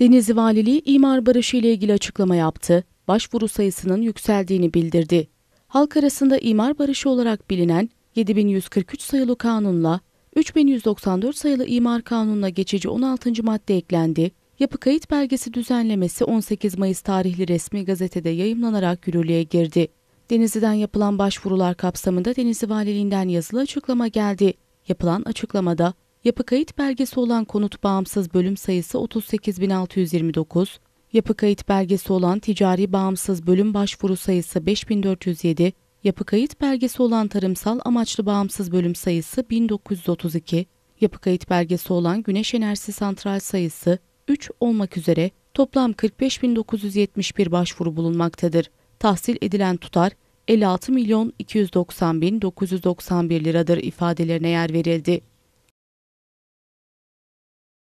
Denizli Valiliği imar barışı ile ilgili açıklama yaptı, başvuru sayısının yükseldiğini bildirdi. Halk arasında imar barışı olarak bilinen 7143 sayılı kanunla 3194 sayılı imar kanununa geçici 16. madde eklendi. Yapı kayıt belgesi düzenlemesi 18 Mayıs tarihli resmi gazetede yayımlanarak yürürlüğe girdi. Denizli'den yapılan başvurular kapsamında Denizli Valiliğinden yazılı açıklama geldi. Yapılan açıklamada Yapı kayıt belgesi olan konut bağımsız bölüm sayısı 38.629, yapı kayıt belgesi olan ticari bağımsız bölüm başvuru sayısı 5407, yapı kayıt belgesi olan tarımsal amaçlı bağımsız bölüm sayısı 1932, yapı kayıt belgesi olan güneş enerjisi santral sayısı 3 olmak üzere toplam 45.971 başvuru bulunmaktadır. Tahsil edilen tutar 56 liradır ifadelerine yer verildi.